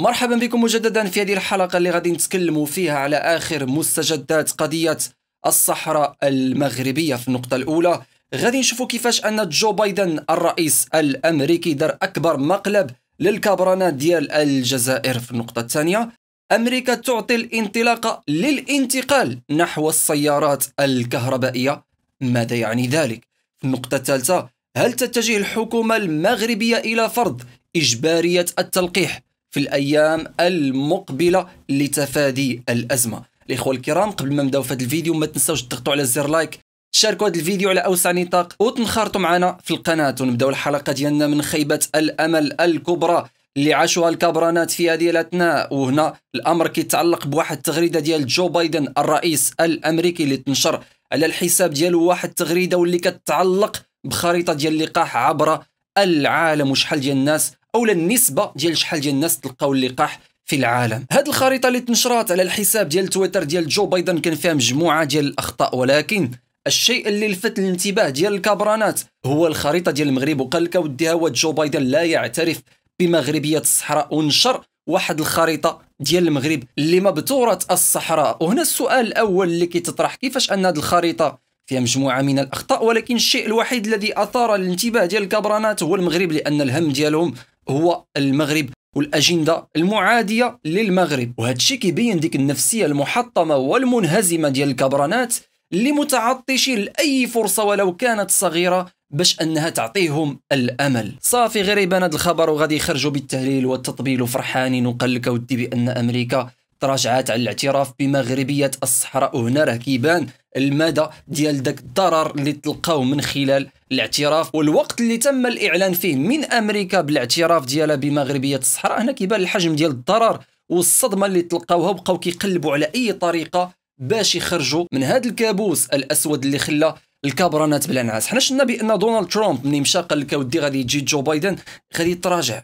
مرحبا بكم مجددا في هذه الحلقة اللي غادي نتكلموا فيها على آخر مستجدات قضية الصحراء المغربية في النقطة الأولى غادي نشوفوا كيفاش أن جو بايدن الرئيس الأمريكي دار أكبر مقلب للكبرانات ديال الجزائر في النقطة الثانية أمريكا تعطي الانطلاقة للانتقال نحو السيارات الكهربائية ماذا يعني ذلك؟ في النقطة الثالثة هل تتجه الحكومة المغربية إلى فرض إجبارية التلقيح في الأيام المقبلة لتفادي الأزمة الإخوة الكرام قبل ما نبداو في هذا الفيديو ما تنساوش تضغطوا على زر لايك تشاركوا هذا الفيديو على أوسع نطاق وتنخرطوا معنا في القناة ونبداو الحلقة ديالنا من خيبة الأمل الكبرى اللي عاشوها الكبرانات في هذه الاثناء وهنا الامر كيتعلق بواحد التغريده ديال جو بايدن الرئيس الامريكي اللي تنشر على الحساب ديالو واحد التغريده واللي كتعلق بخريطه ديال اللقاح عبر العالم وشحال ديال الناس اولا النسبه ديال شحال ديال الناس تلقاو اللقاح في العالم هذه الخريطه اللي تنشرات على الحساب ديال تويتر ديال جو بايدن كان فيها مجموعه ديال الاخطاء ولكن الشيء اللي لفت الانتباه ديال الكبرانات هو الخريطه ديال المغرب وقال لك ودي هو جو بايدن لا يعترف بمغربيه الصحراء ونشر واحد الخريطه ديال المغرب اللي مبتوره الصحراء وهنا السؤال الاول اللي كيتطرح كيفاش ان هذه الخريطه فيها مجموعه من الاخطاء ولكن الشيء الوحيد الذي اثار الانتباه ديال الكبرانات هو المغرب لان الهم ديالهم هو المغرب والاجنده المعاديه للمغرب وهذا الشيء كيبين ديك النفسيه المحطمه والمنهزمه ديال الكبرانات اللي متعطشين لاي فرصه ولو كانت صغيره باش انها تعطيهم الامل صافي غير يبان هذا الخبر وغادي يخرجوا بالتهليل والتطبيل وفرحانين وقال لك اودي بان امريكا تراجعات على الاعتراف بمغربيه الصحراء وهنا راه كيبان المدى ديال داك الضرر اللي تلقاو من خلال الاعتراف والوقت اللي تم الاعلان فيه من امريكا بالاعتراف ديالها بمغربيه الصحراء هنا كيبان الحجم ديال الضرر والصدمه اللي تلقاوها وبقاو كيقلبوا على اي طريقه باش يخرجوا من هذا الكابوس الاسود اللي خلى الكابرانات بلا نعاس حنا شفنا بان دونالد ترامب ملي مشى قال لك اودي غادي يجي جو بايدن غادي يتراجع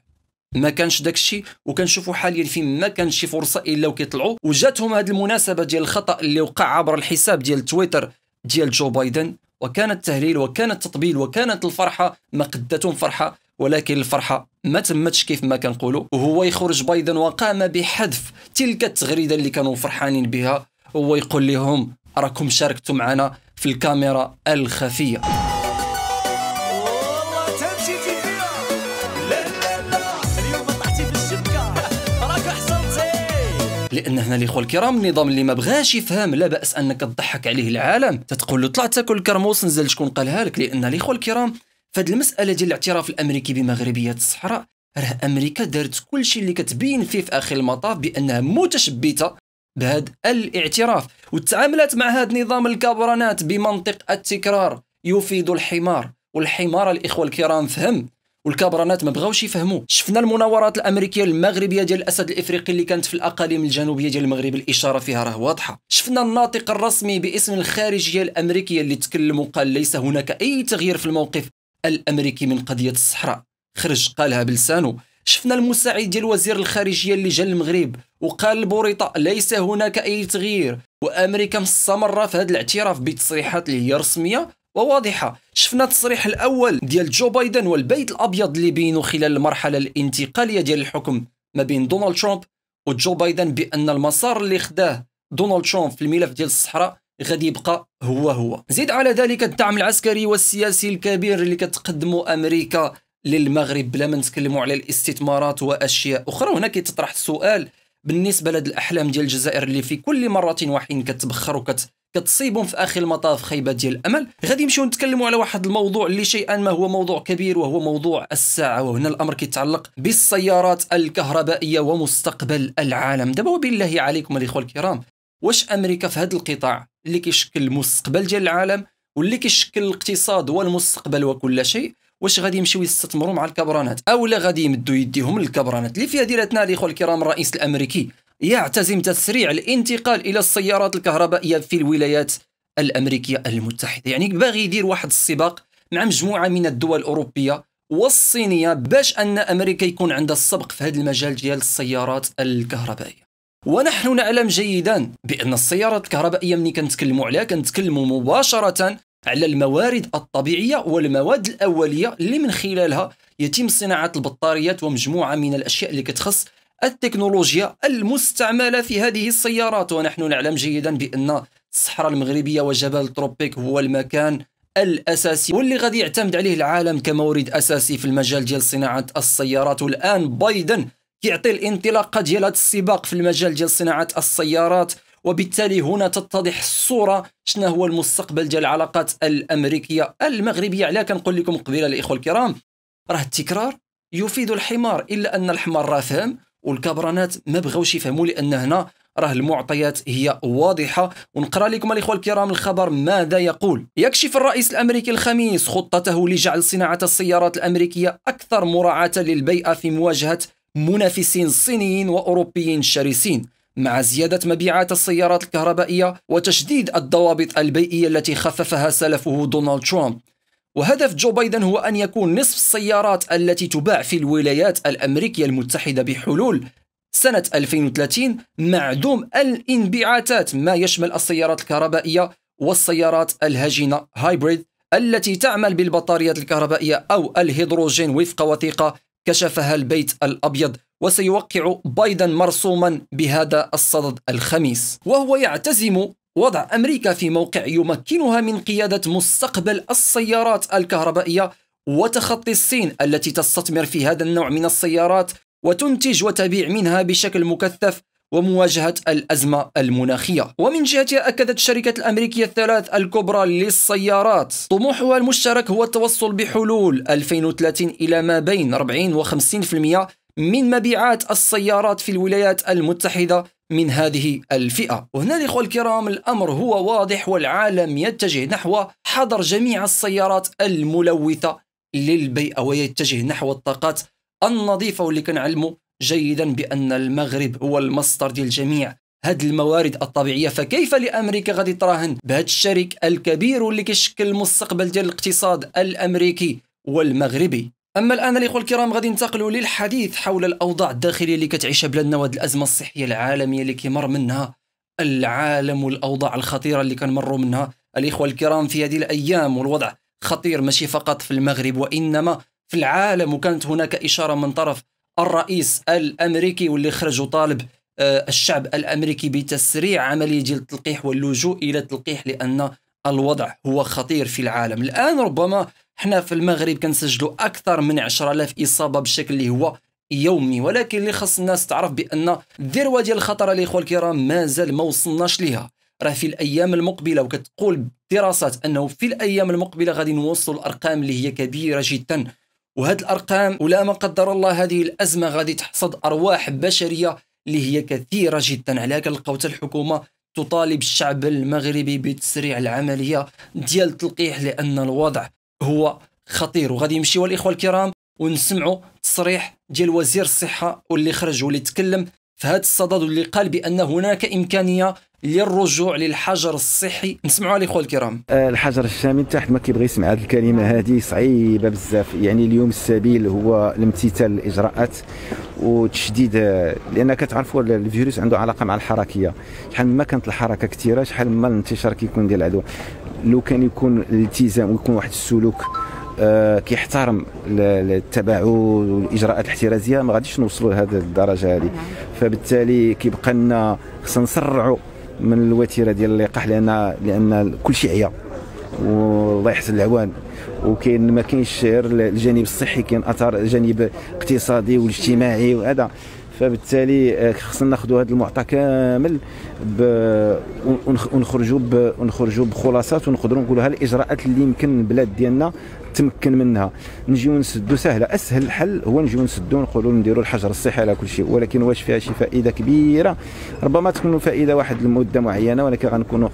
ما كانش داك الشيء وكنشوفوا حاليا فين ما كانش شي فرصه الا وكيطلعوا وجاتهم هذه المناسبه ديال الخطا اللي وقع عبر الحساب ديال تويتر ديال جو بايدن وكان التهليل وكان التطبيل وكانت الفرحه ما قدتهم فرحه ولكن الفرحه ما تمتش كيف ما كنقولوا وهو يخرج بايدن وقام بحذف تلك التغريده اللي كانوا فرحانين بها وهو يقول لهم راكم شاركتوا معنا في الكاميرا الخفيه لان هنا الاخوه الكرام النظام اللي ما بغاش يفهم لا باس انك تضحك عليه العالم تتقول له طلع تاكل كرموس نزل شكون قالها لك لان الاخوه الكرام فهاد المساله ديال الاعتراف الامريكي بمغربيه الصحراء راه امريكا دارت كل شيء اللي كتبين فيه في اخر المطاف بانها متشبته بهذا الاعتراف وتعاملت مع هذا نظام الكابرانات بمنطق التكرار يفيد الحمار والحمار الاخوه الكرام فهم والكبرانات ما بغاوش يفهموا شفنا المناورات الامريكيه المغربيه ديال الاسد الافريقي اللي كانت في الاقاليم الجنوبيه ديال المغرب الاشاره فيها راه واضحه شفنا الناطق الرسمي باسم الخارجيه الامريكيه اللي تكلم وقال ليس هناك اي تغيير في الموقف الامريكي من قضيه الصحراء خرج قالها بلسانه شفنا المساعد ديال وزير الخارجيه اللي جا المغرب وقال البوريطه ليس هناك اي تغيير وامريكا مستمره في هذا الاعتراف بتصريحات اللي هي رسميه وواضحة شفنا التصريح الأول ديال جو بايدن والبيت الأبيض اللي بينه خلال المرحلة الانتقالية ديال الحكم ما بين دونالد ترامب وجو بايدن بأن المسار اللي خداه دونالد ترامب في الملف ديال الصحراء غادي يبقى هو هو زيد على ذلك الدعم العسكري والسياسي الكبير اللي كتقدمه أمريكا للمغرب بلا ما نتكلموا على الاستثمارات واشياء اخرى وهنا كيتطرح السؤال بالنسبه لهاد الاحلام ديال الجزائر اللي في كل مره وحين كتبخر وكت كتصيبهم في اخر المطاف خيبه ديال الامل غادي نمشيو نتكلموا على واحد الموضوع اللي شيئا ما هو موضوع كبير وهو موضوع الساعه وهنا الامر كيتعلق بالسيارات الكهربائيه ومستقبل العالم دابا وبالله عليكم الاخوه الكرام واش امريكا في هذا القطاع اللي كيشكل المستقبل ديال العالم واللي كيشكل الاقتصاد والمستقبل وكل شيء واش غادي يمشيو يستثمروا مع الكبرانات او لا غادي يمدوا يديهم للكبرانات اللي فيها ديرتنا الاخوه الكرام الرئيس الامريكي يعتزم تسريع الانتقال الى السيارات الكهربائيه في الولايات الامريكيه المتحده يعني باغي يدير واحد السباق مع مجموعه من الدول الاوروبيه والصينيه باش ان امريكا يكون عندها السبق في هذا المجال ديال السيارات الكهربائيه ونحن نعلم جيدا بان السيارات الكهربائيه ملي كنتكلموا عليها كنتكلموا مباشره على الموارد الطبيعية والمواد الأولية اللي من خلالها يتم صناعة البطاريات ومجموعة من الأشياء اللي كتخص التكنولوجيا المستعملة في هذه السيارات ونحن نعلم جيدا بأن الصحراء المغربية وجبل تروبيك هو المكان الاساسي واللي غادي يعتمد عليه العالم كمورد اساسي في المجال ديال صناعه السيارات والان بايدن كيعطي الانطلاقه ديال هذا السباق في المجال ديال صناعه السيارات وبالتالي هنا تتضح الصوره شنو هو المستقبل ديال العلاقات الامريكيه المغربيه علاه كنقول لكم قبيله الاخوه الكرام راه التكرار يفيد الحمار الا ان الحمار راه فهم والكبرانات ما بغاوش يفهموا لان هنا راه المعطيات هي واضحة ونقرأ لكم الإخوة الكرام الخبر ماذا يقول يكشف الرئيس الأمريكي الخميس خطته لجعل صناعة السيارات الأمريكية أكثر مراعاة للبيئة في مواجهة منافسين صينيين وأوروبيين شرسين مع زيادة مبيعات السيارات الكهربائية وتشديد الضوابط البيئية التي خففها سلفه دونالد ترامب وهدف جو بايدن هو أن يكون نصف السيارات التي تباع في الولايات الأمريكية المتحدة بحلول سنة 2030 معدوم الانبعاثات ما يشمل السيارات الكهربائية والسيارات الهجينة هايبريد التي تعمل بالبطاريات الكهربائية أو الهيدروجين وفق وثيقة كشفها البيت الأبيض وسيوقع بايدن مرسوما بهذا الصدد الخميس وهو يعتزم وضع أمريكا في موقع يمكنها من قيادة مستقبل السيارات الكهربائية وتخطي الصين التي تستثمر في هذا النوع من السيارات وتنتج وتبيع منها بشكل مكثف ومواجهة الأزمة المناخية ومن جهتها أكدت الشركة الأمريكية الثلاث الكبرى للسيارات طموحها المشترك هو التوصل بحلول 2030 إلى ما بين 40 و 50% من مبيعات السيارات في الولايات المتحدة من هذه الفئة وهنا الإخوة الكرام الأمر هو واضح والعالم يتجه نحو حظر جميع السيارات الملوثة للبيئة ويتجه نحو الطاقات النظيفة واللي كنعلموا جيدا بأن المغرب هو المصدر ديال جميع هاد الموارد الطبيعية فكيف لأمريكا غادي تراهن بهاد الشريك الكبير واللي كيشكل المستقبل ديال الاقتصاد الأمريكي والمغربي اما الان الاخوه الكرام غادي ننتقلوا للحديث حول الاوضاع الداخليه اللي كتعيشها بلادنا وهاد الازمه الصحيه العالميه اللي كيمر منها العالم والاوضاع الخطيره اللي كنمروا منها الاخوه الكرام في هذه الايام والوضع خطير ماشي فقط في المغرب وانما في العالم وكانت هناك اشاره من طرف الرئيس الامريكي واللي خرج وطالب آه، الشعب الامريكي بتسريع عمليه ديال التلقيح واللجوء الى التلقيح لان الوضع هو خطير في العالم الان ربما حنا في المغرب كنسجلوا اكثر من 10000 اصابه بشكل اللي هو يومي ولكن اللي خص الناس تعرف بان الذروه ديال الخطر الاخوه الكرام مازال ما وصلناش ليها راه في الايام المقبله وكتقول دراسات انه في الايام المقبله غادي نوصلوا الارقام اللي هي كبيره جدا وهذه الارقام ولا ما قدر الله هذه الازمه غادي تحصد ارواح بشريه اللي هي كثيره جدا على كنلقاو الحكومه تطالب الشعب المغربي بتسريع العمليه ديال التلقيح لان الوضع هو خطير وغادي يمشيو الاخوه الكرام ونسمعوا تصريح ديال وزير الصحه واللي خرج واللي تكلم في هذا الصدد واللي قال بان هناك امكانيه للرجوع للحجر الصحي نسمعوا لي خو الكرام آه، الحجر حتى تحت ما كيبغي يسمع هذه الكلمه هذه صعيبه بزاف يعني اليوم السبيل هو الامتثال للاجراءات وتشديد آه، لان كتعرفوا الفيروس عنده علاقه مع الحركيه شحال ما كانت الحركه كثيره شحال ما الانتشار كيكون ديال العدوى لو كان يكون الالتزام ويكون واحد السلوك آه، كيحترم التباعد والاجراءات الاحترازيه ما غاديش نوصلوا لهذه الدرجه هذه فبالتالي كيبقى لنا خصنا نسرعوا من الوتيره ديال اللقاح لان لان كل شيء عيا والله يحسن العوان وكاين ما كاينش غير الجانب الصحي كاين اثار جانب اقتصادي والاجتماعي وهذا فبالتالي آه، خصنا ناخذوا هذا المعطى كامل ونخرجوا ونخرجوا بخلاصات ونقدروا نقولوا ها الاجراءات اللي يمكن البلاد ديالنا تمكن منها نجيو نسدو سهله اسهل الحل هو نجيو نسدو نقولوا نديروا الحجر الصحي على كل شيء ولكن واش فيها شي فائده كبيره ربما تكون الفائده واحد المده معينه ولكن غنكونوا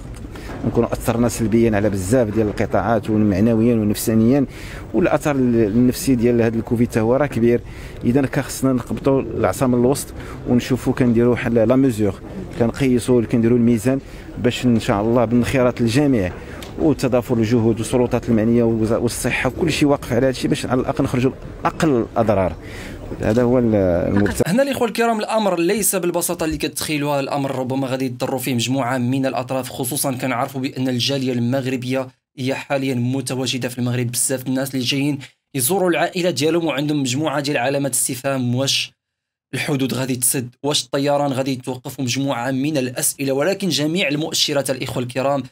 نكونوا اثرنا سلبيا على بزاف ديال القطاعات ومعنويا ونفسانيا والاثر النفسي ديال هذا الكوفيد تا هو راه كبير اذا كان خصنا نقبطوا العصا من الوسط ونشوفوا كنديروا واحد لا ميزور كنقيسوا كنديروا الميزان باش ان شاء الله بالانخراط الجميع وتضافر الجهود والسلطات المعنيه والصحه وكل شيء واقف على هذا الشيء باش على الاقل نخرجوا اقل الاضرار هذا هو المبتغ هنا الاخوه الكرام الامر ليس بالبساطه اللي كتخيلوها الامر ربما غادي يضروا فيه مجموعه من الاطراف خصوصا كنعرفوا بان الجاليه المغربيه هي حاليا متواجده في المغرب بزاف الناس اللي جايين يزوروا العائله ديالهم وعندهم مجموعه ديال علامات استفهام واش الحدود غادي تسد واش الطيران غادي توقف مجموعه من الاسئله ولكن جميع المؤشرات الاخوه الكرام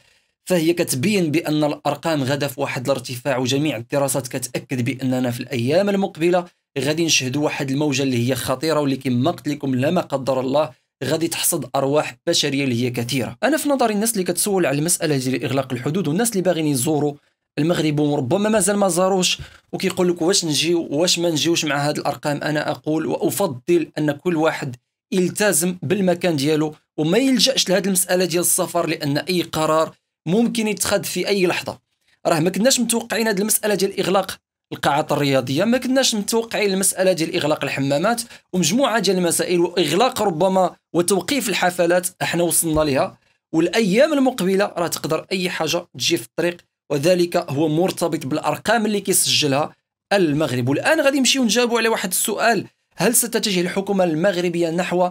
فهي كتبين بان الارقام غدا في واحد الارتفاع وجميع الدراسات كتاكد باننا في الايام المقبله غادي نشهدوا واحد الموجه اللي هي خطيره واللي كما قلت لكم لا ما قدر الله غادي تحصد ارواح بشريه اللي هي كثيره انا في نظري الناس اللي كتسول على المساله ديال اغلاق الحدود والناس اللي باغيين يزوروا المغرب وربما مازال ما زاروش وكيقول لك واش نجي واش ما نجيوش مع هذه الارقام انا اقول وافضل ان كل واحد يلتزم بالمكان ديالو وما يلجاش لهذه المساله ديال السفر لان اي قرار ممكن يتخذ في اي لحظه راه ما كناش متوقعين هذه المساله ديال اغلاق القاعات الرياضيه ما كناش متوقعين المساله ديال اغلاق الحمامات ومجموعه ديال المسائل واغلاق ربما وتوقيف الحفلات احنا وصلنا لها والايام المقبله راه تقدر اي حاجه تجي في الطريق وذلك هو مرتبط بالارقام اللي كيسجلها المغرب والان غادي نمشيو نجاوبوا على واحد السؤال هل ستتجه الحكومه المغربيه نحو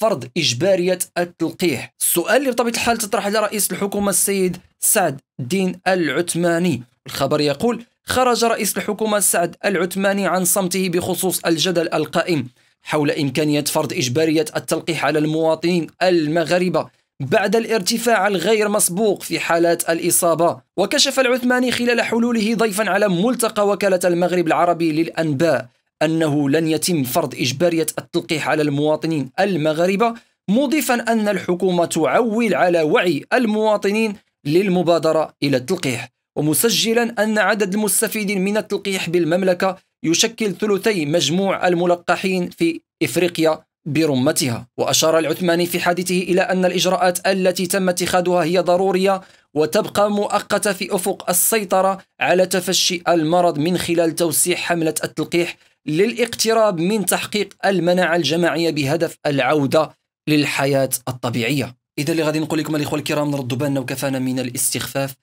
فرض إجبارية التلقيح السؤال اللي بطبيعة الحال تطرح على رئيس الحكومة السيد سعد الدين العثماني الخبر يقول خرج رئيس الحكومة سعد العثماني عن صمته بخصوص الجدل القائم حول إمكانية فرض إجبارية التلقيح على المواطنين المغاربة بعد الارتفاع الغير مسبوق في حالات الإصابة وكشف العثماني خلال حلوله ضيفا على ملتقى وكالة المغرب العربي للأنباء أنه لن يتم فرض إجبارية التلقيح على المواطنين المغاربة مضيفا أن الحكومة تعول على وعي المواطنين للمبادرة إلى التلقيح ومسجلا أن عدد المستفيدين من التلقيح بالمملكة يشكل ثلثي مجموع الملقحين في إفريقيا برمتها وأشار العثماني في حادثه إلى أن الإجراءات التي تم اتخاذها هي ضرورية وتبقى مؤقتة في أفق السيطرة على تفشي المرض من خلال توسيع حملة التلقيح للاقتراب من تحقيق المناعة الجماعية بهدف العودة للحياة الطبيعية إذا اللي غادي نقول لكم الإخوة الكرام نردوا بالنا وكفانا من الاستخفاف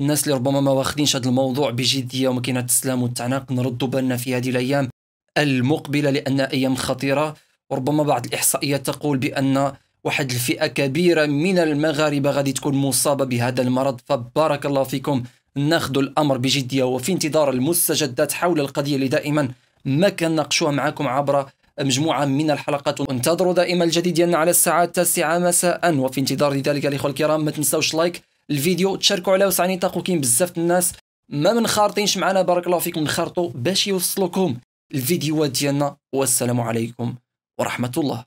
الناس اللي ربما ما واخدينش هذا الموضوع بجدية وما كاينه التسلام والتعناق نردوا بالنا في هذه الأيام المقبلة لأن أيام خطيرة وربما بعض الإحصائيات تقول بأن واحد الفئة كبيرة من المغاربة غادي تكون مصابة بهذا المرض فبارك الله فيكم ناخذ الأمر بجدية وفي انتظار المستجدات حول القضية اللي دائما ما كنناقشوها معكم عبر مجموعة من الحلقات وانتظروا دائما الجديد ديالنا على الساعة التاسعة مساء وفي انتظار ذلك الإخوة الكرام ما تنساوش لايك الفيديو تشاركوا على وسعني تاقو كاين بزاف الناس ما منخارطينش معنا بارك الله فيكم نخرطوا باش يوصلكم الفيديوهات ديالنا والسلام عليكم ورحمة الله